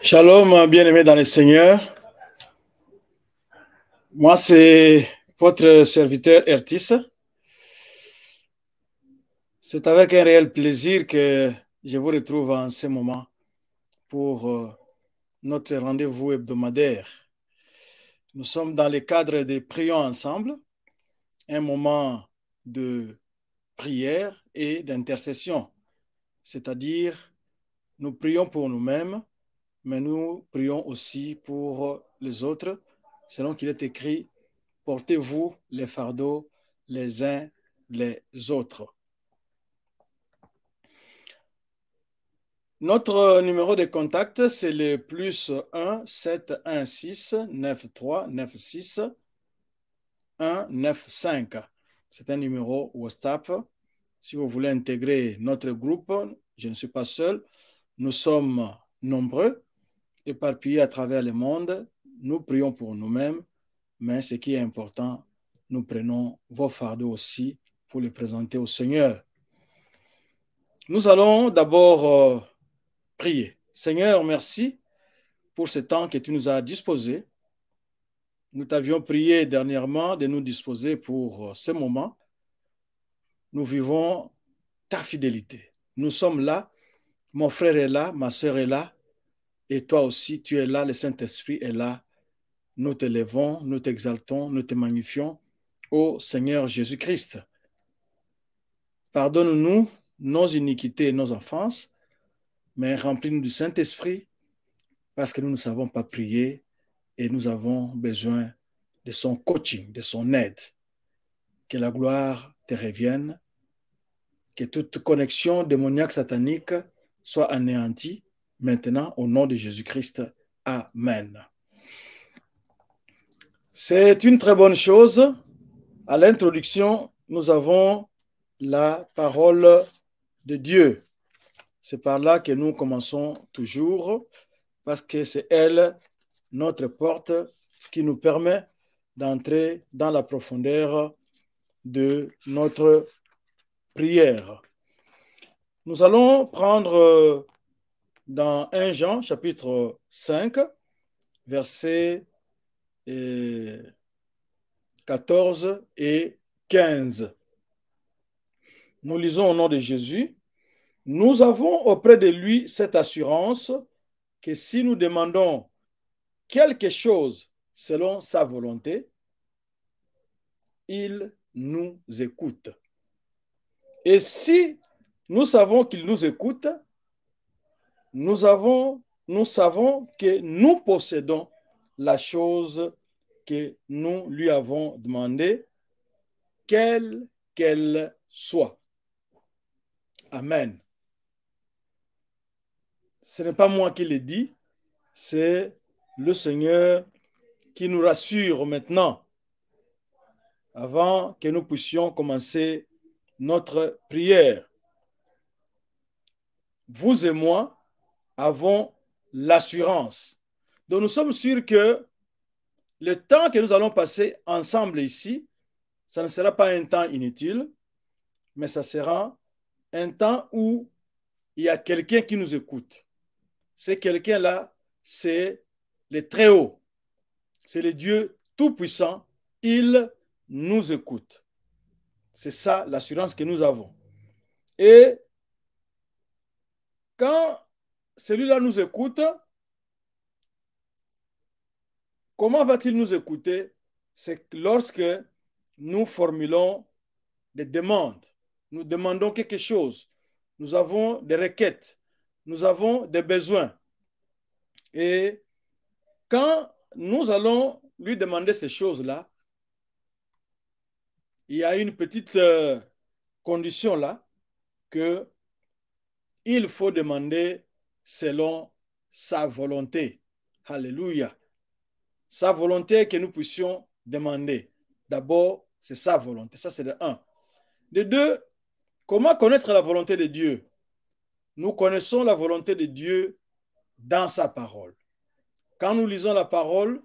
Shalom, bien-aimés dans le Seigneur. Moi, c'est votre serviteur Ertis. C'est avec un réel plaisir que je vous retrouve en ce moment pour euh, notre rendez-vous hebdomadaire. Nous sommes dans le cadre des Prions ensemble, un moment de prière et d'intercession, c'est-à-dire nous prions pour nous-mêmes, mais nous prions aussi pour les autres, selon qu'il est écrit, portez-vous les fardeaux les uns les autres. Notre numéro de contact, c'est le plus 1 716 1 6 9 C'est un numéro WhatsApp. Si vous voulez intégrer notre groupe, je ne suis pas seul, nous sommes nombreux, éparpillés à travers le monde. Nous prions pour nous-mêmes, mais ce qui est important, nous prenons vos fardeaux aussi pour les présenter au Seigneur. Nous allons d'abord euh, prier. Seigneur, merci pour ce temps que tu nous as disposé. Nous t'avions prié dernièrement de nous disposer pour euh, ce moment. Nous vivons ta fidélité. Nous sommes là mon frère est là, ma soeur est là, et toi aussi, tu es là, le Saint-Esprit est là. Nous te nous t'exaltons, nous te magnifions, ô Seigneur Jésus-Christ. Pardonne-nous nos iniquités et nos offenses, mais remplis-nous du Saint-Esprit, parce que nous ne savons pas prier et nous avons besoin de son coaching, de son aide. Que la gloire te revienne, que toute connexion démoniaque satanique soit anéanti maintenant au nom de Jésus-Christ. Amen. C'est une très bonne chose. À l'introduction, nous avons la parole de Dieu. C'est par là que nous commençons toujours, parce que c'est elle, notre porte, qui nous permet d'entrer dans la profondeur de notre prière. Nous allons prendre euh, dans 1 Jean chapitre 5, versets 14 euh, et 15. Nous lisons au nom de Jésus. Nous avons auprès de lui cette assurance que si nous demandons quelque chose selon sa volonté, il nous écoute. Et si nous savons qu'il nous écoute. Nous, avons, nous savons que nous possédons la chose que nous lui avons demandée, quelle qu'elle soit. Amen. Ce n'est pas moi qui le dis, c'est le Seigneur qui nous rassure maintenant avant que nous puissions commencer notre prière vous et moi avons l'assurance. Donc nous sommes sûrs que le temps que nous allons passer ensemble ici, ça ne sera pas un temps inutile, mais ça sera un temps où il y a quelqu'un qui nous écoute. C'est quelqu'un-là, c'est le Très-Haut. C'est le Dieu Tout-Puissant. Il nous écoute. C'est ça l'assurance que nous avons. Et quand celui-là nous écoute, comment va-t-il nous écouter C'est lorsque nous formulons des demandes, nous demandons quelque chose, nous avons des requêtes, nous avons des besoins. Et quand nous allons lui demander ces choses-là, il y a une petite euh, condition là que il faut demander selon sa volonté. Alléluia. Sa volonté que nous puissions demander. D'abord, c'est sa volonté. Ça, c'est de un. De deux, comment connaître la volonté de Dieu Nous connaissons la volonté de Dieu dans sa parole. Quand nous lisons la parole,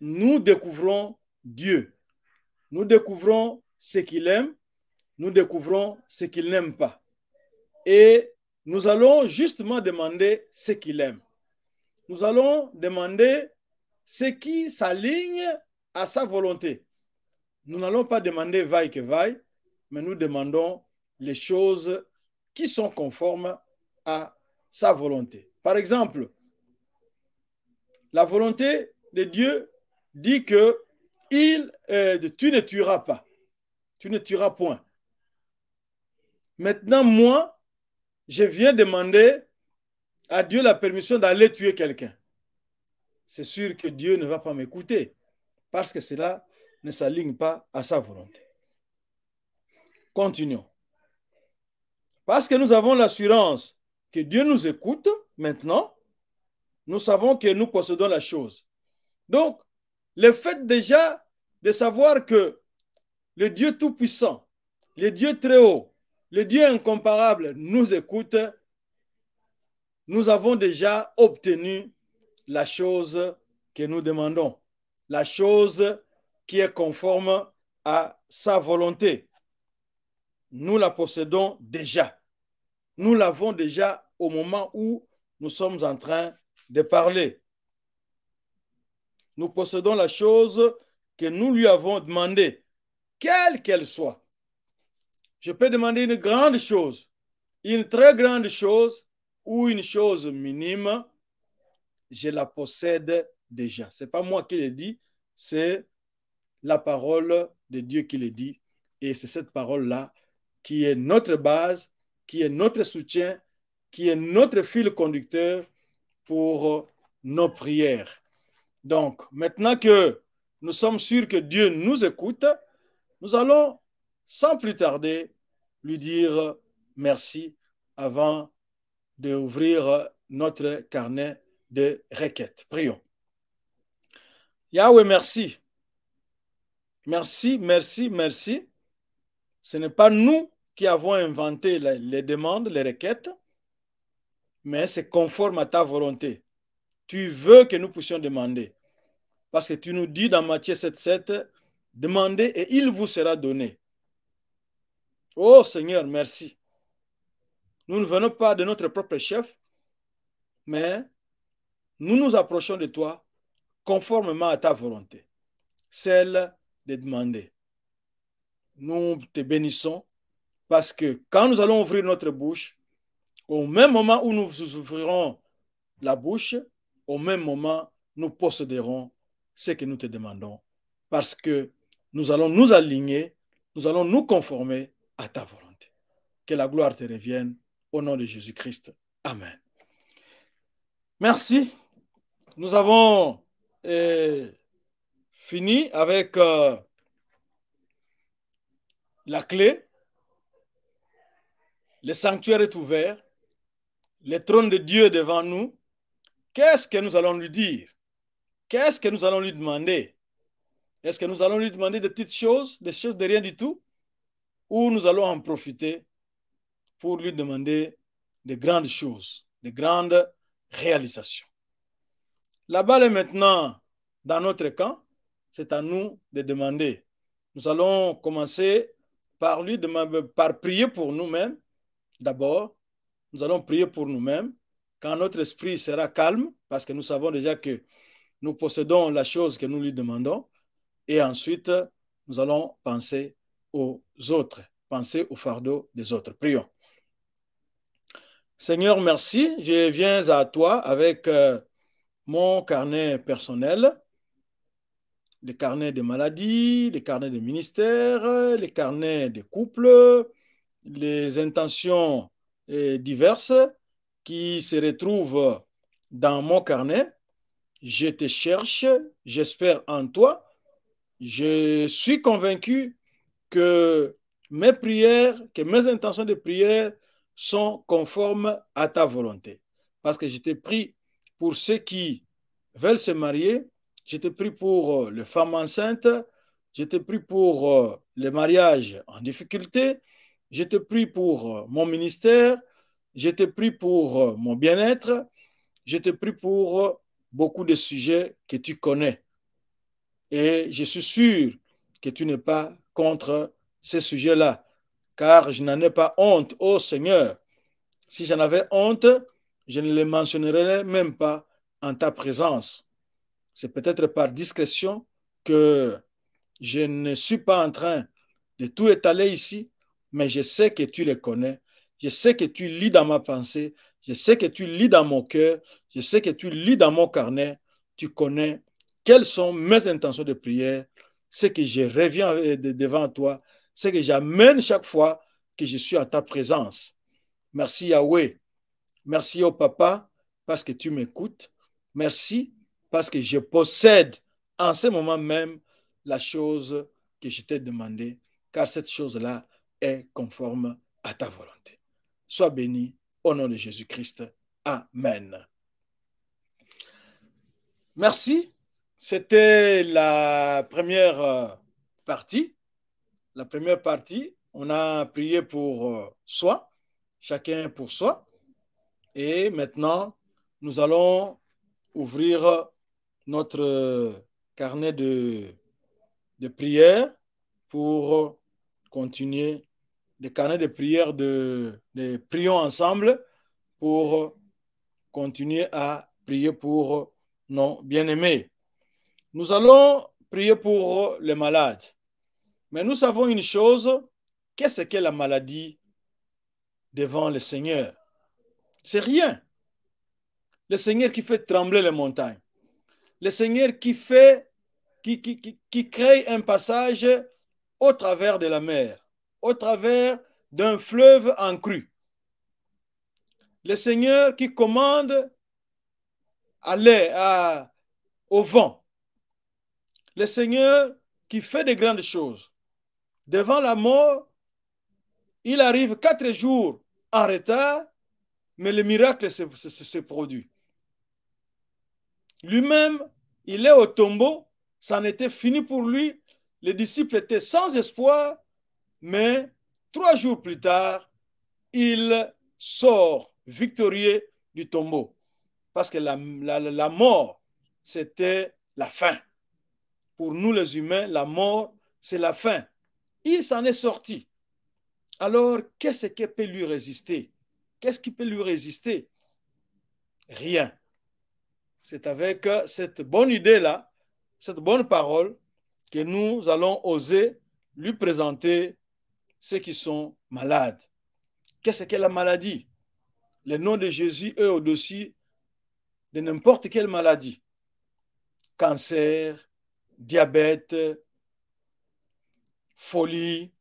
nous découvrons Dieu. Nous découvrons ce qu'il aime, nous découvrons ce qu'il n'aime pas. Et nous allons justement demander ce qu'il aime. Nous allons demander ce qui s'aligne à sa volonté. Nous n'allons pas demander vaille que vaille, mais nous demandons les choses qui sont conformes à sa volonté. Par exemple, la volonté de Dieu dit que il, euh, tu ne tueras pas, tu ne tueras point. Maintenant, moi, je viens demander à Dieu la permission d'aller tuer quelqu'un. C'est sûr que Dieu ne va pas m'écouter parce que cela ne s'aligne pas à sa volonté. Continuons. Parce que nous avons l'assurance que Dieu nous écoute maintenant, nous savons que nous possédons la chose. Donc, le fait déjà de savoir que le Dieu Tout-Puissant, le Dieu Très-Haut, le Dieu incomparable nous écoute. Nous avons déjà obtenu la chose que nous demandons, la chose qui est conforme à sa volonté. Nous la possédons déjà. Nous l'avons déjà au moment où nous sommes en train de parler. Nous possédons la chose que nous lui avons demandée, quelle qu'elle soit. Je peux demander une grande chose, une très grande chose ou une chose minime. Je la possède déjà. Ce n'est pas moi qui le dis, c'est la parole de Dieu qui le dit. Et c'est cette parole-là qui est notre base, qui est notre soutien, qui est notre fil conducteur pour nos prières. Donc, maintenant que nous sommes sûrs que Dieu nous écoute, nous allons, sans plus tarder, lui dire merci avant d'ouvrir notre carnet de requêtes. Prions. Yahweh, merci. Merci, merci, merci. Ce n'est pas nous qui avons inventé les demandes, les requêtes, mais c'est conforme à ta volonté. Tu veux que nous puissions demander. Parce que tu nous dis dans Matthieu 7,7, demandez et il vous sera donné. Oh Seigneur, merci. Nous ne venons pas de notre propre chef, mais nous nous approchons de toi conformément à ta volonté, celle de demander. Nous te bénissons parce que quand nous allons ouvrir notre bouche, au même moment où nous ouvrirons la bouche, au même moment, nous posséderons ce que nous te demandons parce que nous allons nous aligner, nous allons nous conformer à ta volonté. Que la gloire te revienne au nom de Jésus-Christ. Amen. Merci. Nous avons euh, fini avec euh, la clé. Le sanctuaire est ouvert. Le trône de Dieu est devant nous. Qu'est-ce que nous allons lui dire Qu'est-ce que nous allons lui demander Est-ce que nous allons lui demander des petites choses, des choses de rien du tout où nous allons en profiter pour lui demander de grandes choses, de grandes réalisations. La balle est maintenant dans notre camp. C'est à nous de demander. Nous allons commencer par lui demander, par prier pour nous-mêmes. D'abord, nous allons prier pour nous-mêmes. Quand notre esprit sera calme, parce que nous savons déjà que nous possédons la chose que nous lui demandons, et ensuite, nous allons penser aux autres, penser au fardeau des autres. Prions. Seigneur, merci. Je viens à toi avec euh, mon carnet personnel, le carnet des maladies, le carnet des ministères, le carnet des couples, les intentions euh, diverses qui se retrouvent dans mon carnet. Je te cherche, j'espère en toi. Je suis convaincu que mes prières, que mes intentions de prière sont conformes à ta volonté. Parce que je t'ai pris pour ceux qui veulent se marier, je t'ai pris pour euh, les femmes enceintes, je t'ai pris pour euh, les mariages en difficulté, je t'ai pris pour euh, mon ministère, je t'ai pris pour mon bien-être, je t'ai pris pour beaucoup de sujets que tu connais. Et je suis sûr que tu n'es pas contre ce sujet-là, car je n'en ai pas honte, ô Seigneur. Si j'en avais honte, je ne les mentionnerais même pas en ta présence. C'est peut-être par discrétion que je ne suis pas en train de tout étaler ici, mais je sais que tu les connais. Je sais que tu lis dans ma pensée. Je sais que tu lis dans mon cœur. Je sais que tu lis dans mon carnet. Tu connais quelles sont mes intentions de prière. Ce que je reviens euh, devant toi, Ce que j'amène chaque fois que je suis à ta présence. Merci Yahweh. Merci au Papa parce que tu m'écoutes. Merci parce que je possède en ce moment même la chose que je t'ai demandée, car cette chose-là est conforme à ta volonté. Sois béni au nom de Jésus-Christ. Amen. Merci c'était la première euh, partie. La première partie, on a prié pour euh, soi, chacun pour soi. Et maintenant, nous allons ouvrir notre carnet de, de prières pour continuer le carnet de prières de prions ensemble pour continuer à prier pour nos bien-aimés. Nous allons prier pour les malades. Mais nous savons une chose, qu'est-ce que la maladie devant le Seigneur C'est rien. Le Seigneur qui fait trembler les montagnes. Le Seigneur qui fait, qui, qui, crée un passage au travers de la mer, au travers d'un fleuve en crue. Le Seigneur qui commande aller au vent le Seigneur qui fait de grandes choses. Devant la mort, il arrive quatre jours en retard, mais le miracle se, produit. Lui-même, il est au tombeau, c'en était fini pour lui. Les disciples étaient sans espoir, mais trois jours plus tard, il sort victorieux du tombeau. Parce que la mort, c'était la fin pour nous les humains, la mort, c'est la fin. Il s'en est sorti. Alors, qu'est-ce qui peut lui résister Qu'est-ce qui peut lui résister Rien. C'est avec euh, cette bonne idée-là, cette bonne parole, que nous allons oser lui présenter ceux qui sont malades. Qu'est-ce qu'est la maladie Le nom de Jésus est au-dessus de n'importe quelle maladie. Cancer, diabète, folie,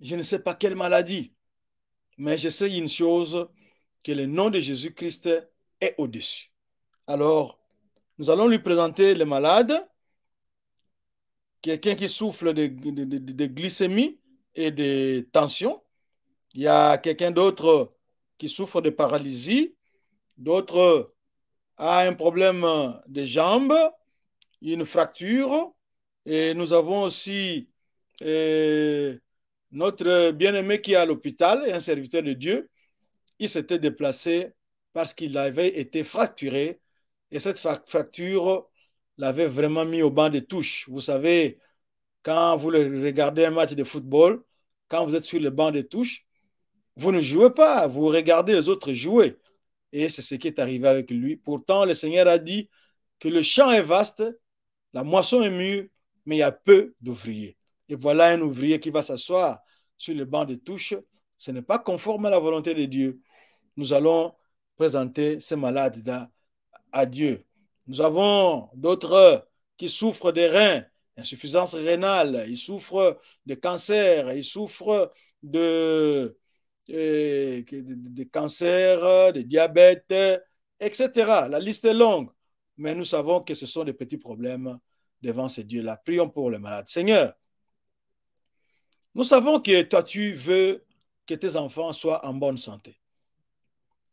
je ne sais pas quelle maladie. Mais je sais une chose, que le nom de Jésus-Christ est au-dessus. Alors, nous allons lui présenter les malades, quelqu'un qui souffre de, glycémie et de tension. Il y a quelqu'un d'autre qui souffre de paralysie, d'autres a un problème de jambes, une fracture. Et nous avons aussi euh, notre bien-aimé qui est à l'hôpital, un serviteur de Dieu. Il s'était déplacé parce qu'il avait été fracturé et cette fracture l'avait vraiment mis au banc des touches. Vous savez, quand vous regardez un match de football, quand vous êtes sur le banc des touches, vous ne jouez pas, vous regardez les autres jouer. Et c'est ce qui est arrivé avec lui. Pourtant, le Seigneur a dit que le champ est vaste la moisson est mûre, mais il y a peu d'ouvriers. Et voilà un ouvrier qui va s'asseoir sur le banc de touche. Ce n'est pas conforme à la volonté de Dieu. Nous allons présenter ces malades à Dieu. Nous avons d'autres qui souffrent des reins, insuffisance rénale, ils souffrent de cancer, ils souffrent de, euh, de cancer, de diabète, etc. La liste est longue mais nous savons que ce sont des petits problèmes devant ces dieux-là. Prions pour les malades. Seigneur, nous savons que toi, tu veux que tes enfants soient en bonne santé.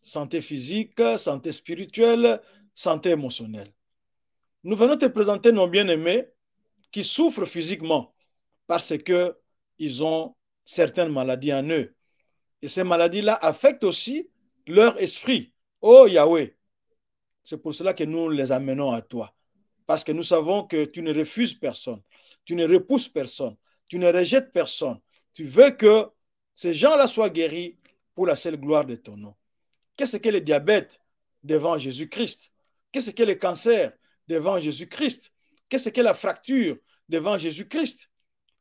Santé physique, santé spirituelle, santé émotionnelle. Nous venons te présenter nos bien-aimés qui souffrent physiquement parce qu'ils ont certaines maladies en eux. Et ces maladies-là affectent aussi leur esprit. Oh Yahweh, c'est pour cela que nous les amenons à toi. Parce que nous savons que tu ne refuses personne, tu ne repousses personne, tu ne rejettes personne. Tu veux que ces gens-là soient guéris pour la seule gloire de ton nom. Qu'est-ce que le diabète devant Jésus-Christ Qu'est-ce que le cancer devant Jésus-Christ Qu'est-ce que la fracture devant Jésus-Christ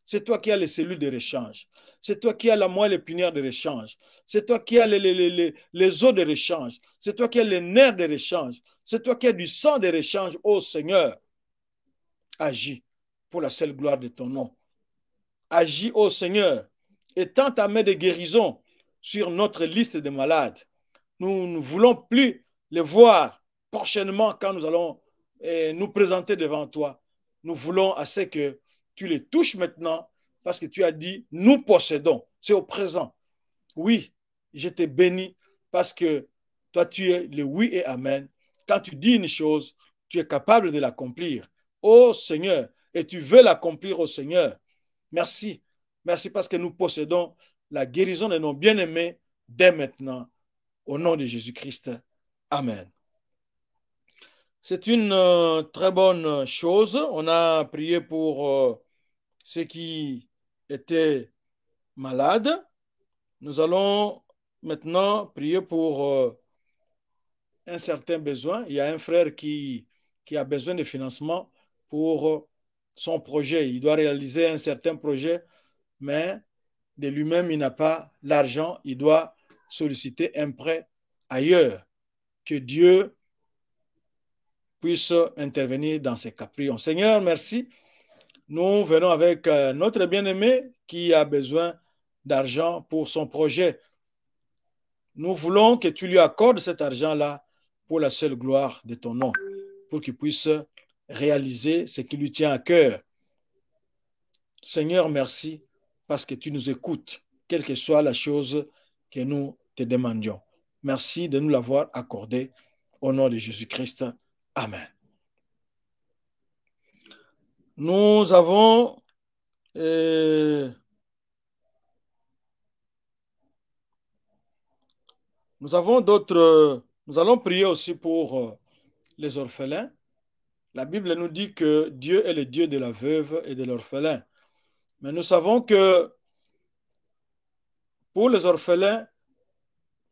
C'est toi qui as les cellules de réchange. C'est toi qui as la moelle épinière de l'échange. C'est toi qui as les, les, os de l'échange. C'est toi qui as les nerfs de l'échange. C'est toi qui as du sang de l'échange. Ô Seigneur, agis pour la seule gloire de ton nom. Agis, ô Seigneur, et tends ta main de guérison sur notre liste de malades. Nous ne voulons plus les voir prochainement quand nous allons eh, nous présenter devant toi. Nous voulons à ce que tu les touches maintenant parce que tu as dit, nous possédons. C'est au présent. Oui, je t'ai béni parce que toi, tu es le oui et amen. Quand tu dis une chose, tu es capable de l'accomplir. Ô Seigneur, et tu veux l'accomplir au Seigneur. Merci. Merci parce que nous possédons la guérison de nos bien-aimés dès maintenant. Au nom de Jésus-Christ. Amen. C'est une euh, très bonne chose. On a prié pour euh, ceux qui était malade. Nous allons maintenant prier pour euh, un certain besoin. Il y a un frère qui, qui a besoin de financement pour euh, son projet. Il doit réaliser un certain projet, mais de lui-même, il n'a pas l'argent. Il doit solliciter un prêt ailleurs. Que Dieu puisse intervenir dans ses caprions. Seigneur, merci nous venons avec euh, notre bien-aimé qui a besoin d'argent pour son projet. Nous voulons que tu lui accordes cet argent-là pour la seule gloire de ton nom, pour qu'il puisse réaliser ce qui lui tient à cœur. Seigneur, merci parce que tu nous écoutes, quelle que soit la chose que nous te demandions. Merci de nous l'avoir accordé au nom de Jésus-Christ. Amen. Nous avons euh, nous avons d'autres nous allons prier aussi pour euh, les orphelins. La Bible nous dit que Dieu est le Dieu de la veuve et de l'orphelin. Mais nous savons que pour les orphelins,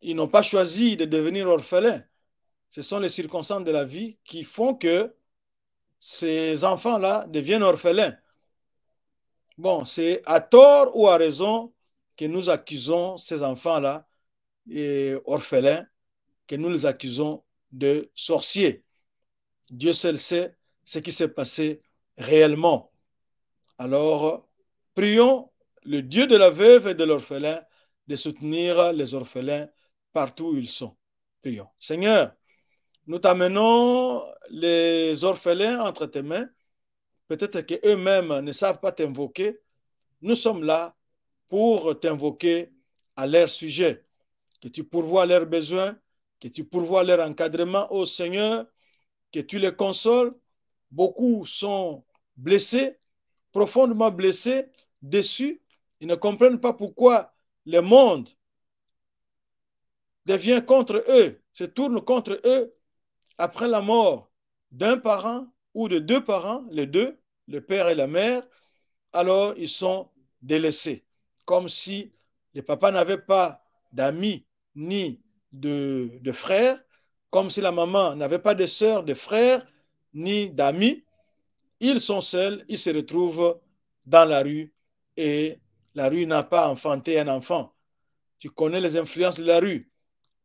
ils n'ont pas choisi de devenir orphelins. Ce sont les circonstances de la vie qui font que ces enfants-là deviennent orphelins. Bon, c'est à tort ou à raison que nous accusons ces enfants-là, eh, orphelins, que nous les accusons de sorciers. Dieu seul sait ce qui s'est passé réellement. Alors, prions le Dieu de la veuve et de l'orphelin de soutenir les orphelins partout où ils sont. Prions. Seigneur, nous t'amenons les orphelins entre tes mains. Peut-être qu'eux-mêmes ne savent pas t'invoquer. Nous sommes là pour t'invoquer à leur sujet, que tu pourvoies leurs besoins, que tu pourvoies leur encadrement au Seigneur, que tu les consoles. Beaucoup sont blessés, profondément blessés, déçus. Ils ne comprennent pas pourquoi le monde devient contre eux, se tourne contre eux après la mort d'un parent ou de deux parents, les deux, le père et la mère, alors ils sont délaissés, comme si les papas n'avaient pas d'amis ni de, de, frères, comme si la maman n'avait pas de sœurs, de frères, ni d'amis. Ils sont seuls, ils se retrouvent dans la rue et la rue n'a pas enfanté un enfant. Tu connais les influences de la rue,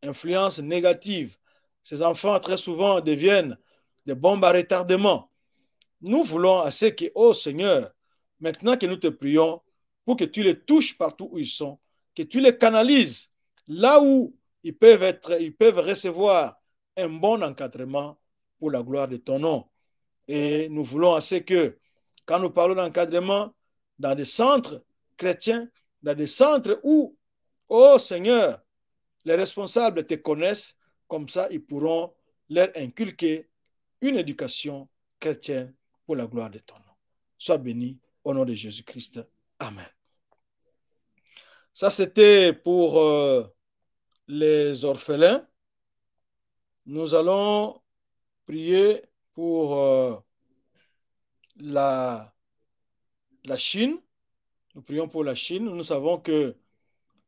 influences négatives, ces enfants, très souvent, deviennent des bombes à retardement. Nous voulons à ce que, ô oh Seigneur, maintenant que nous te prions, pour que tu les touches partout où ils sont, que tu les canalises là où ils peuvent, être, ils peuvent recevoir un bon encadrement pour la gloire de ton nom. Et nous voulons à que, quand nous parlons d'encadrement dans des centres chrétiens, dans des centres où, ô oh Seigneur, les responsables te connaissent, comme ça, ils pourront leur inculquer une éducation chrétienne pour la gloire de ton nom. Sois béni au nom de Jésus-Christ. Amen. Ça, c'était pour euh, les orphelins. Nous allons prier pour euh, la, la Chine. Nous prions pour la Chine. Nous savons que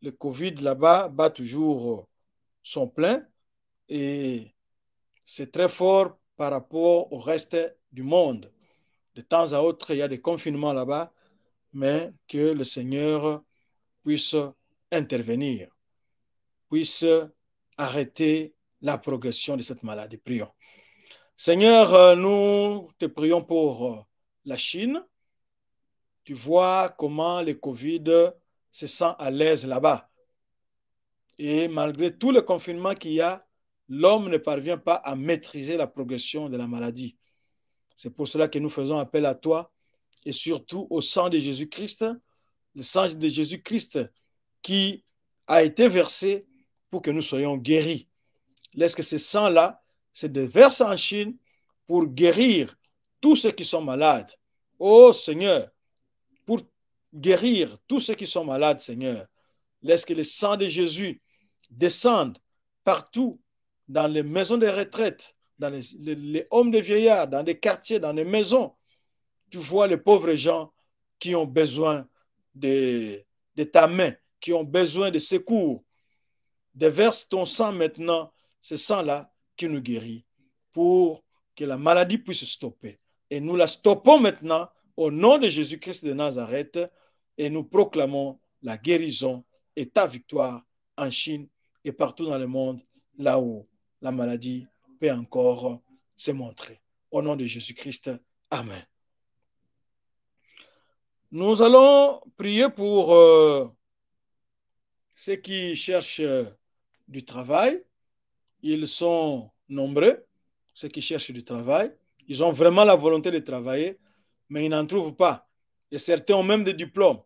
le Covid là-bas bat toujours son plein et c'est très fort par rapport au reste du monde. De temps à autre, il y a des confinements là-bas, mais que le Seigneur puisse intervenir, puisse arrêter la progression de cette maladie. Prions. Seigneur, euh, nous te prions pour euh, la Chine. Tu vois comment le Covid se sent à l'aise là-bas. Et malgré tout le confinement qu'il y a, l'homme ne parvient pas à maîtriser la progression de la maladie. C'est pour cela que nous faisons appel à toi et surtout au sang de Jésus-Christ, le sang de Jésus-Christ qui a été versé pour que nous soyons guéris. Laisse que ce sang-là se déverse en Chine pour guérir tous ceux qui sont malades. Ô oh Seigneur, pour guérir tous ceux qui sont malades, Seigneur, laisse que le sang de Jésus descende partout dans les maisons de retraite, dans les, hommes de vieillards, dans les quartiers, dans les maisons, tu vois les pauvres gens qui ont besoin de, ta main, qui ont besoin de secours. Déverse ton sang maintenant, ce sang-là qui nous guérit, pour que la maladie puisse stopper. Et nous la stoppons maintenant au nom de Jésus-Christ de Nazareth et nous proclamons la guérison et ta victoire en Chine et partout dans le monde, là haut la maladie peut encore se montrer. Au nom de Jésus-Christ, Amen. Nous allons prier pour euh, ceux qui cherchent euh, du travail. Ils sont nombreux, ceux qui cherchent du travail. Ils ont vraiment la volonté de travailler, mais ils n'en trouvent pas. Et certains ont même des diplômes,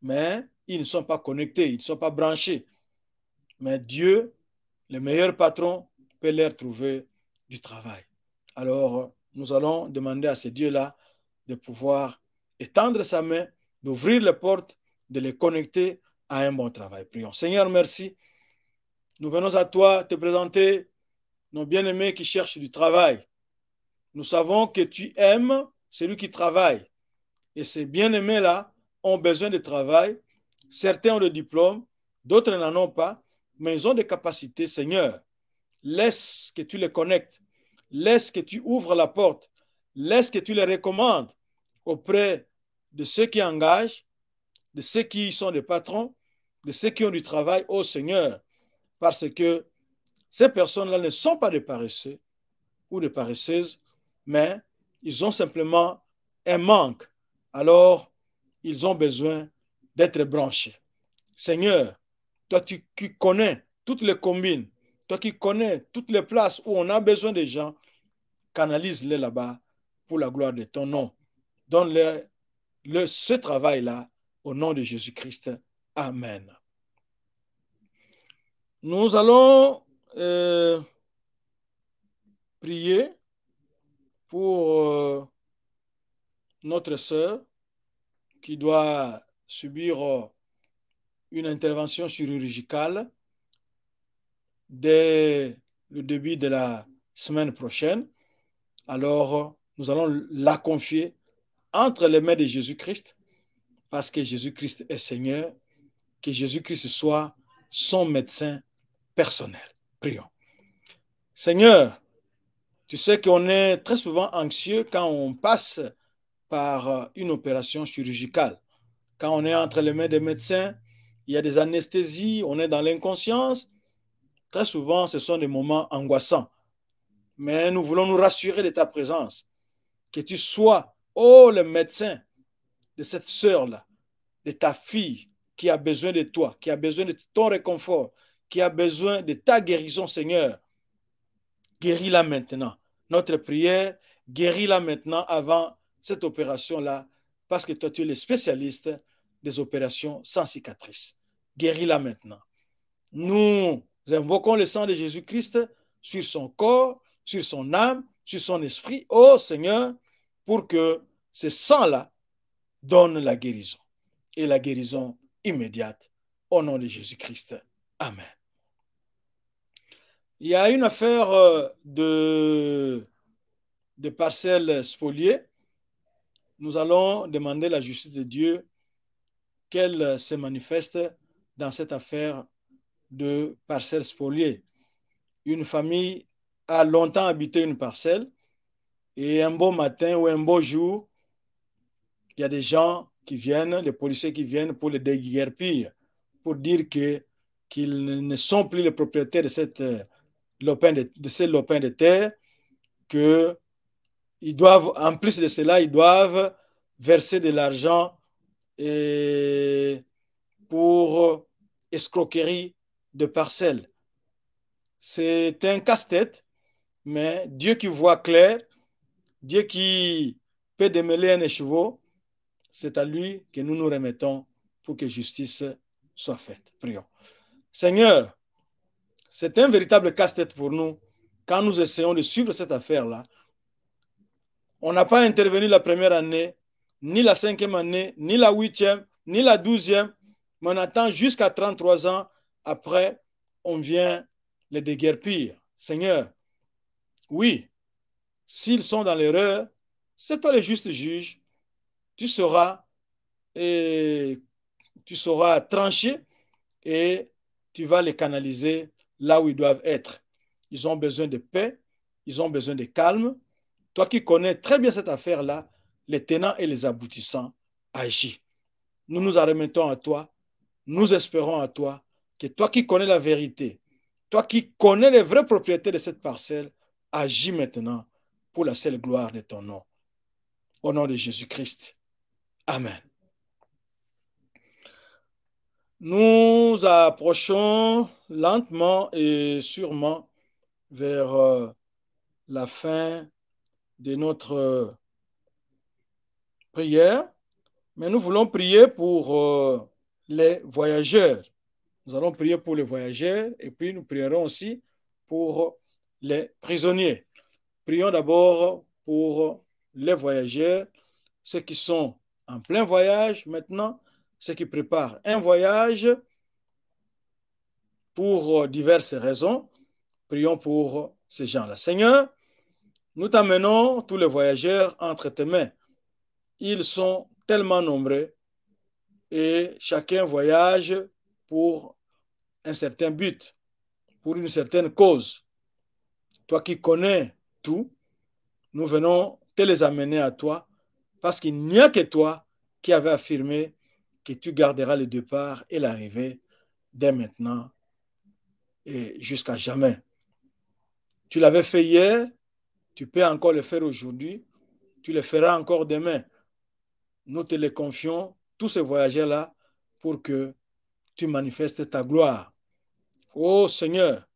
mais ils ne sont pas connectés, ils ne sont pas branchés. Mais Dieu, le meilleur patron, peut leur trouver du travail. Alors, nous allons demander à ces dieux-là de pouvoir étendre sa main, d'ouvrir les portes, de les connecter à un bon travail. Prions. Seigneur, merci. Nous venons à toi te présenter nos bien-aimés qui cherchent du travail. Nous savons que tu aimes celui qui travaille. Et ces bien-aimés-là ont besoin de travail. Certains ont le diplôme, d'autres n'en ont pas, mais ils ont des capacités, Seigneur. Laisse que tu les connectes. Laisse que tu ouvres la porte. Laisse que tu les recommandes auprès de ceux qui engagent, de ceux qui sont des patrons, de ceux qui ont du travail au Seigneur. Parce que ces personnes-là ne sont pas des paresseux ou des paresseuses, mais ils ont simplement un manque. Alors, ils ont besoin d'être branchés. Seigneur, toi tu, connais toutes les combines, toi qui connais toutes les places où on a besoin des gens, canalise-les là-bas pour la gloire de ton nom. donne le, ce travail-là au nom de Jésus-Christ. Amen. Nous allons euh, prier pour euh, notre sœur qui doit subir euh, une intervention chirurgicale dès le début de la semaine prochaine, alors nous allons la confier entre les mains de Jésus-Christ, parce que Jésus-Christ est Seigneur, que Jésus-Christ soit son médecin personnel. Prions. Seigneur, tu sais qu'on est très souvent anxieux quand on passe par une opération chirurgicale. Quand on est entre les mains des médecins, il y a des anesthésies, on est dans l'inconscience, Très souvent, ce sont des moments angoissants. Mais nous voulons nous rassurer de ta présence. Que tu sois, oh, le médecin de cette sœur-là, de ta fille qui a besoin de toi, qui a besoin de ton réconfort, qui a besoin de ta guérison, Seigneur. Guéris-la maintenant. Notre prière, guéris-la maintenant avant cette opération-là, parce que toi, tu es le spécialiste des opérations sans cicatrices. Guéris-la maintenant. Nous nous invoquons le sang de Jésus-Christ sur son corps, sur son âme, sur son esprit, ô Seigneur, pour que ce sang-là donne la guérison et la guérison immédiate. Au nom de Jésus-Christ. Amen. Il y a une affaire euh, de, de parcelles spoliées. Nous allons demander la justice de Dieu qu'elle se manifeste dans cette affaire de parcelles spoliées. Une famille a longtemps habité une parcelle et un beau matin ou un beau jour, il y a des gens qui viennent, des policiers qui viennent pour les déguerpir, pour dire que qu'ils ne sont plus les propriétaires de, cette, euh, lopin de, de ces lopins de terre, que ils doivent, en plus de cela, ils doivent verser de l'argent pour escroquerie de parcelles. C'est un casse-tête, mais Dieu qui voit clair, Dieu qui peut démêler un écheveau, c'est à lui que nous nous remettons pour que justice soit faite. Prions. Seigneur, c'est un véritable casse-tête pour nous quand nous essayons de suivre cette affaire-là. On n'a pas intervenu la première année, ni la cinquième année, ni la huitième, ni la douzième, mais on attend jusqu'à 33 ans après, on vient les déguerpir. Seigneur, oui, s'ils sont dans l'erreur, c'est toi le juste juge. Tu sauras et tu trancher et tu vas les canaliser là où ils doivent être. Ils ont besoin de paix, ils ont besoin de calme. Toi qui connais très bien cette affaire-là, les tenants et les aboutissants, agis. Nous nous arrêtons à toi, nous espérons à toi que toi qui connais la vérité, toi qui connais les vraies propriétés de cette parcelle, agis maintenant pour la seule gloire de ton nom. Au nom de Jésus-Christ. Amen. Nous approchons lentement et sûrement vers euh, la fin de notre euh, prière, mais nous voulons prier pour euh, les voyageurs. Nous allons prier pour les voyageurs et puis nous prierons aussi pour les prisonniers. Prions d'abord pour les voyageurs, ceux qui sont en plein voyage maintenant, ceux qui préparent un voyage pour diverses raisons. Prions pour ces gens-là. Seigneur, nous t'amenons tous les voyageurs entre tes mains. Ils sont tellement nombreux et chacun voyage pour un certain but, pour une certaine cause. Toi qui connais tout, nous venons te les amener à toi parce qu'il n'y a que toi qui avais affirmé que tu garderas le départ et l'arrivée dès maintenant et jusqu'à jamais. Tu l'avais fait hier, tu peux encore le faire aujourd'hui, tu le feras encore demain. Nous te les confions, tous ces voyageurs-là, pour que tu manifestes ta gloire. Ô oh Seigneur,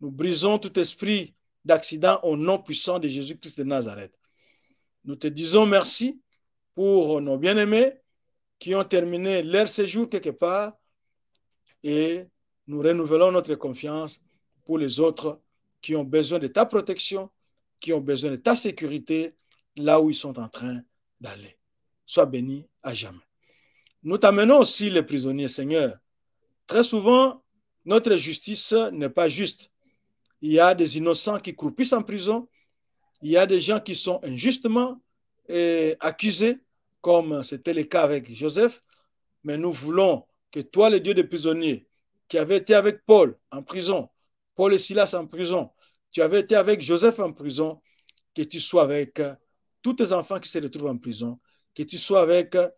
nous brisons tout esprit d'accident au nom puissant de Jésus-Christ de Nazareth. Nous te disons merci pour nos bien-aimés qui ont terminé leur séjour quelque part et nous renouvelons notre confiance pour les autres qui ont besoin de ta protection, qui ont besoin de ta sécurité là où ils sont en train d'aller. Sois béni à jamais. Nous t'amenons aussi les prisonniers, Seigneur, Très souvent, notre justice n'est pas juste. Il y a des innocents qui croupissent en prison. Il y a des gens qui sont injustement eh, accusés, comme c'était le cas avec Joseph. Mais nous voulons que toi, le Dieu des prisonniers, qui avais été avec Paul en prison, Paul et Silas en prison, tu avais été avec Joseph en prison, que tu sois avec euh, tous tes enfants qui se retrouvent en prison, que tu sois avec euh,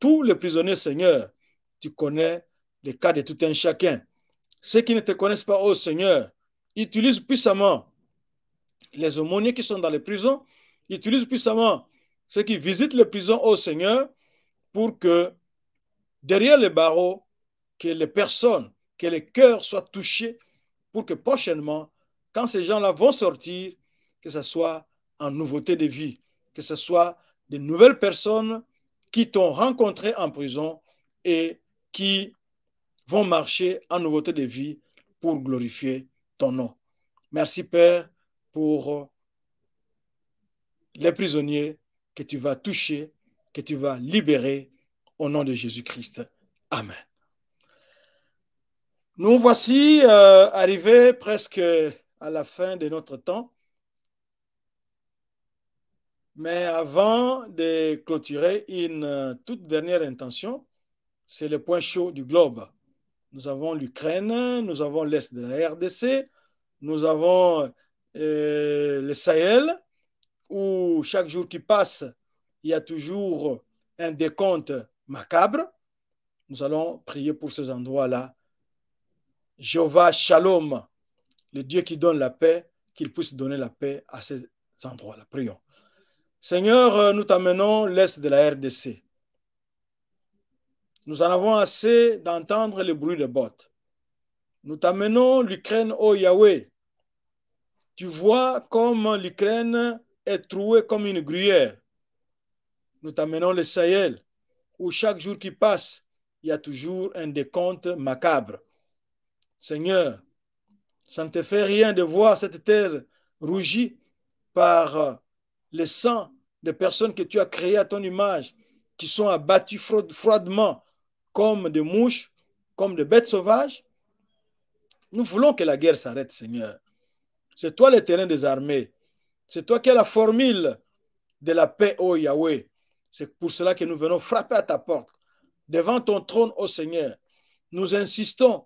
tous les prisonniers, Seigneur. Tu connais le cas de tout un chacun. Ceux qui ne te connaissent pas, ô Seigneur, utilisent puissamment les aumôniers qui sont dans les prisons, utilisent puissamment ceux qui visitent les prisons, ô Seigneur, pour que derrière les barreaux, que les personnes, que les cœurs soient touchés, pour que prochainement, quand ces gens-là vont sortir, que ce soit en nouveauté de vie, que ce soit de nouvelles personnes qui t'ont rencontré en prison et qui vont marcher en nouveauté de vie pour glorifier ton nom. Merci Père pour les prisonniers que tu vas toucher, que tu vas libérer au nom de Jésus-Christ. Amen. Nous voici euh, arrivés presque à la fin de notre temps. Mais avant de clôturer, une euh, toute dernière intention, c'est le point chaud du globe. Nous avons l'Ukraine, nous avons l'Est de la RDC, nous avons euh, le Sahel, où chaque jour qui passe, il y a toujours un décompte macabre. Nous allons prier pour ces endroits-là. Jéhovah Shalom, le Dieu qui donne la paix, qu'il puisse donner la paix à ces endroits-là. Prions. Seigneur, euh, nous t'amenons l'Est de la RDC. Nous en avons assez d'entendre le bruit des bottes. Nous t'amenons l'Ukraine, au Yahweh. Tu vois comme l'Ukraine est trouée comme une gruyère. Nous t'amenons le Sahel, où chaque jour qui passe, il y a toujours un décompte macabre. Seigneur, ça ne te fait rien de voir cette terre rougie par le sang des personnes que tu as créées à ton image, qui sont abattues froidement comme des mouches, comme des bêtes sauvages. Nous voulons que la guerre s'arrête, Seigneur. C'est toi le terrain des armées. C'est toi qui as la formule de la paix, ô Yahweh. C'est pour cela que nous venons frapper à ta porte, devant ton trône, ô Seigneur. Nous insistons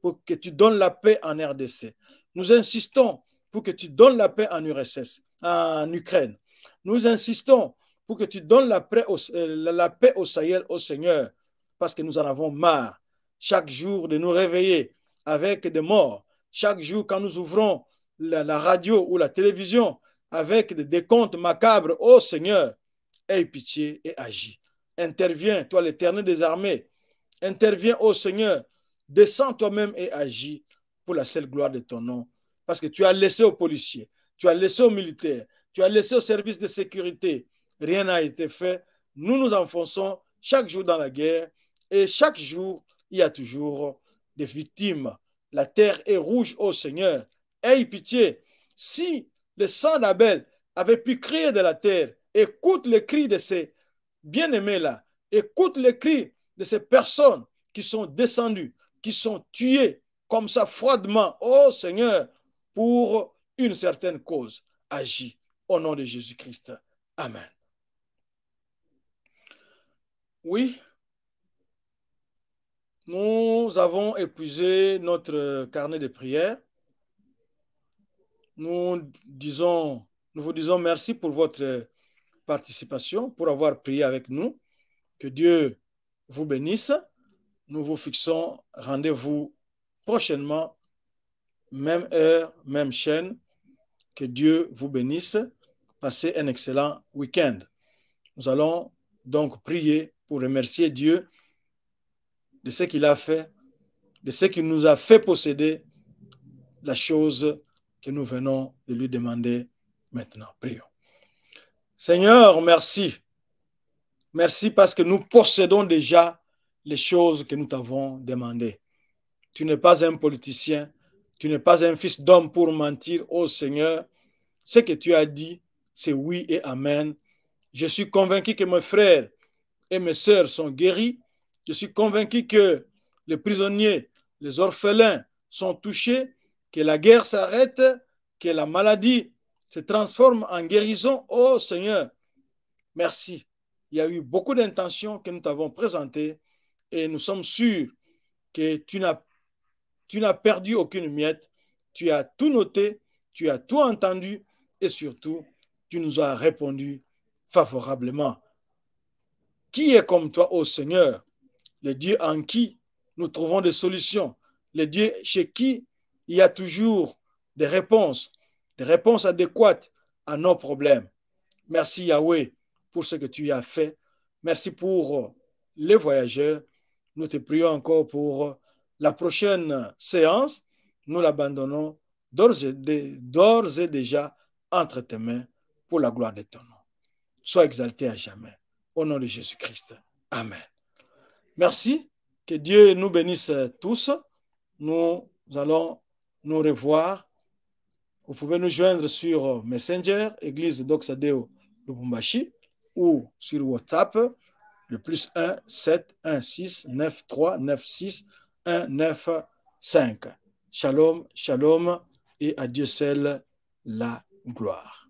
pour que tu donnes la paix en RDC. Nous insistons pour que tu donnes la paix en URSS, en Ukraine. Nous insistons pour que tu donnes la paix au, euh, au Sahel, ô Seigneur parce que nous en avons marre. Chaque jour de nous réveiller avec des morts, chaque jour quand nous ouvrons la, radio ou la télévision avec des décomptes macabres, ô Seigneur, aie pitié et agis. Interviens, toi l'Éternel des armées, interviens, ô Seigneur, descends toi-même et agis pour la seule gloire de ton nom. Parce que tu as laissé aux policiers, tu as laissé aux militaires, tu as laissé aux services de sécurité. Rien n'a été fait. Nous nous enfonçons chaque jour dans la guerre et chaque jour, il y a toujours des victimes. La terre est rouge ô Seigneur. Aie pitié. Si le sang d'Abel avait pu crier de la terre, écoute les cris de ces bien-aimés-là. Écoute les cris de ces personnes qui sont descendues, qui sont tuées comme ça froidement, ô Seigneur, pour une certaine cause. Agis au nom de Jésus-Christ. Amen. Oui, nous avons épuisé notre carnet de prières. Nous, nous vous disons merci pour votre participation, pour avoir prié avec nous. Que Dieu vous bénisse. Nous vous fixons rendez-vous prochainement, même heure, même chaîne. Que Dieu vous bénisse. Passez un excellent week-end. Nous allons donc prier pour remercier Dieu de ce qu'il a fait, de ce qu'il nous a fait posséder, la chose que nous venons de lui demander maintenant. Prions. Seigneur, merci. Merci parce que nous possédons déjà les choses que nous t'avons demandées. Tu n'es pas un politicien, tu n'es pas un fils d'homme pour mentir, ô Seigneur. Ce que tu as dit, c'est oui et amen. Je suis convaincu que mes frères et mes sœurs sont guéris je suis convaincu que les prisonniers, les orphelins sont touchés, que la guerre s'arrête, que la maladie se transforme en guérison. ô oh Seigneur, merci. Il y a eu beaucoup d'intentions que nous t'avons présentées et nous sommes sûrs que tu n'as, perdu aucune miette. Tu as tout noté, tu as tout entendu et surtout, tu nous as répondu favorablement. Qui est comme toi, ô Seigneur le Dieu en qui nous trouvons des solutions, le Dieu chez qui il y a toujours des réponses, des réponses adéquates à nos problèmes. Merci Yahweh pour ce que tu as fait. Merci pour euh, les voyageurs. Nous te prions encore pour euh, la prochaine séance. Nous l'abandonnons d'ores et, déjà entre tes mains pour la gloire de ton nom. Sois exalté à jamais. Au nom de Jésus-Christ. Amen. Merci. Que Dieu nous bénisse tous. Nous allons nous revoir. Vous pouvez nous joindre sur Messenger, Église Doxadeo Lubumbashi, ou sur WhatsApp, le plus 1 7 1 6 9 3 9 6 1 9 5. Shalom, shalom, et à Dieu seul la gloire.